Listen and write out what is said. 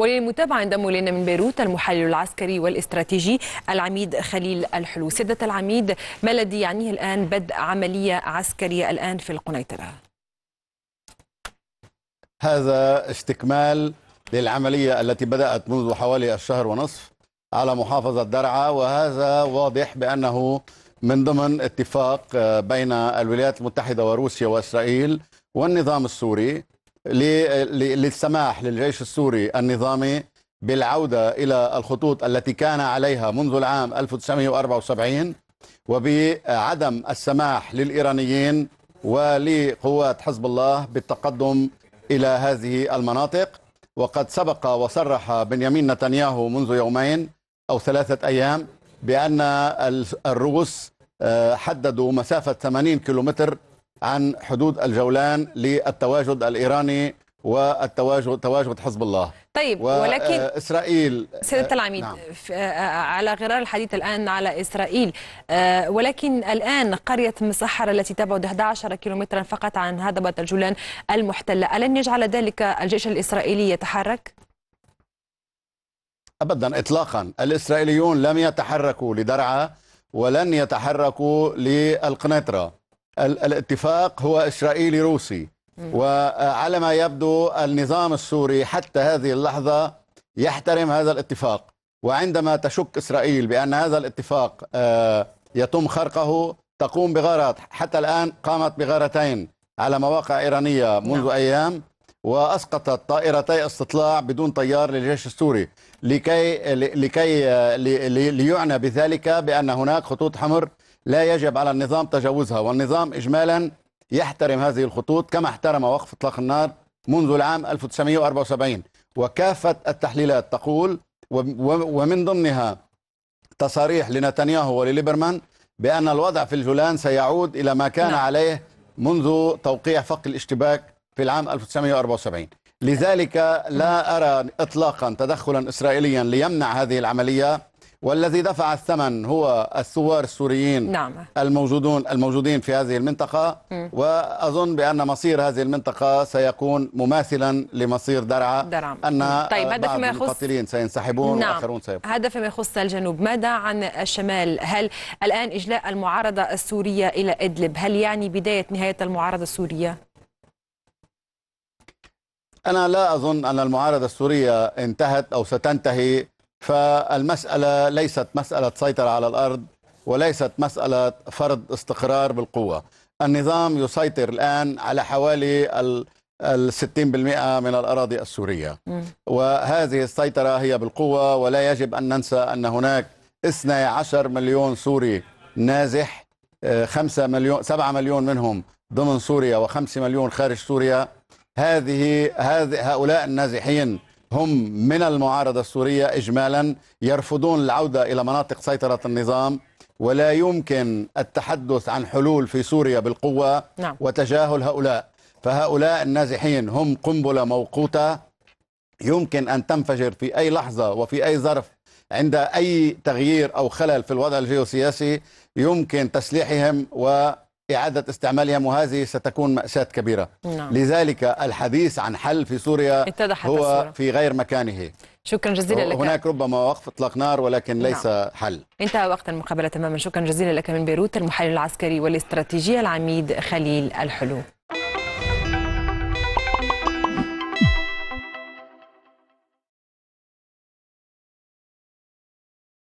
وللمتابعة ينضم لنا من بيروت المحلل العسكري والاستراتيجي العميد خليل الحلو سيدة العميد ما الذي يعنيه الآن بدء عملية عسكرية الآن في القنيطرة هذا استكمال للعملية التي بدأت منذ حوالي الشهر ونصف على محافظة درعا وهذا واضح بأنه من ضمن اتفاق آه، بين الولايات المتحدة وروسيا وإسرائيل والنظام السوري للسماح للجيش السوري النظامي بالعودة إلى الخطوط التي كان عليها منذ العام 1974 وبعدم السماح للإيرانيين ولقوات حزب الله بالتقدم إلى هذه المناطق وقد سبق وصرح بنيامين نتنياهو منذ يومين أو ثلاثة أيام بأن الروس آه، حددوا مسافة 80 كيلومتر عن حدود الجولان للتواجد الإيراني والتواجد تواجد حزب الله طيب ولكن آه، اسرائيل سيدة آه، العميد نعم. آه، على غرار الحديث الان على اسرائيل ولكن الان قريه مسحره التي تبعد 11 كيلومترا فقط عن هضبه الجولان المحتله الن يجعل ذلك الجيش الاسرائيلي يتحرك ابدا اطلاقا الاسرائيليون لم يتحركوا لدرعا ولن يتحركوا للقنيطره الاتفاق هو إسرائيلي روسي وعلى ما يبدو النظام السوري حتى هذه اللحظة يحترم هذا الاتفاق وعندما تشك إسرائيل بأن هذا الاتفاق آه، يتم خرقه تقوم بغارات حتى الآن قامت بغارتين على مواقع إيرانية منذ نعم. أيام وأسقطت طائرتي استطلاع بدون طيار للجيش السوري لكي لكي آه، ليعنى بذلك بأن هناك خطوط حمر لا يجب على النظام تجاوزها والنظام إجمالا يحترم هذه الخطوط كما احترم وقف إطلاق النار منذ العام 1974 وكافة التحليلات تقول ومن ضمنها تصاريح لنتنياهو ولليبرمان بأن الوضع في الجولان سيعود إلى ما كان نعم. عليه منذ توقيع فق الاشتباك في العام 1974 لذلك لا أرى إطلاقا تدخلا إسرائيليا ليمنع هذه العملية والذي دفع الثمن هو الثوار السوريين نعم. الموجودون الموجودين في هذه المنطقة م. وأظن بأن مصير هذه المنطقة سيكون مماثلا لمصير درعا أن طيب بعض ما يخص... المقاتلين سينسحبون نعم. وآخرون سيبقون هذا فيما يخص الجنوب ماذا عن الشمال هل الآن إجلاء المعارضة السورية إلى إدلب هل يعني بداية نهاية المعارضة السورية؟ أنا لا أظن أن المعارضة السورية انتهت أو ستنتهي فالمسألة ليست مسألة سيطرة على الأرض وليست مسألة فرض استقرار بالقوة النظام يسيطر الآن على حوالي ال الستين بالمئة من الأراضي السورية م. وهذه السيطرة هي بالقوة ولا يجب أن ننسى أن هناك 12 مليون سوري نازح 5 آه، مليون 7 مليون منهم ضمن سوريا و5 مليون خارج سوريا هذه هذه هؤلاء النازحين هم من المعارضة السورية إجمالا يرفضون العودة إلى مناطق سيطرة النظام ولا يمكن التحدث عن حلول في سوريا بالقوة نعم. وتجاهل هؤلاء فهؤلاء النازحين هم قنبلة موقوتة يمكن أن تنفجر في أي لحظة وفي أي ظرف عند أي تغيير أو خلل في الوضع الجيوسياسي يمكن تسليحهم و إعادة استعمالهم وهذه ستكون مأساة كبيرة نعم. لذلك الحديث عن حل في سوريا هو في غير مكانه شكرا جزيلا لك هناك ربما وقف اطلاق نار ولكن نعم. ليس نعم. حل انتهى وقت المقابلة تماما شكرا جزيلا لك من بيروت المحلل العسكري والاستراتيجية العميد خليل الحلو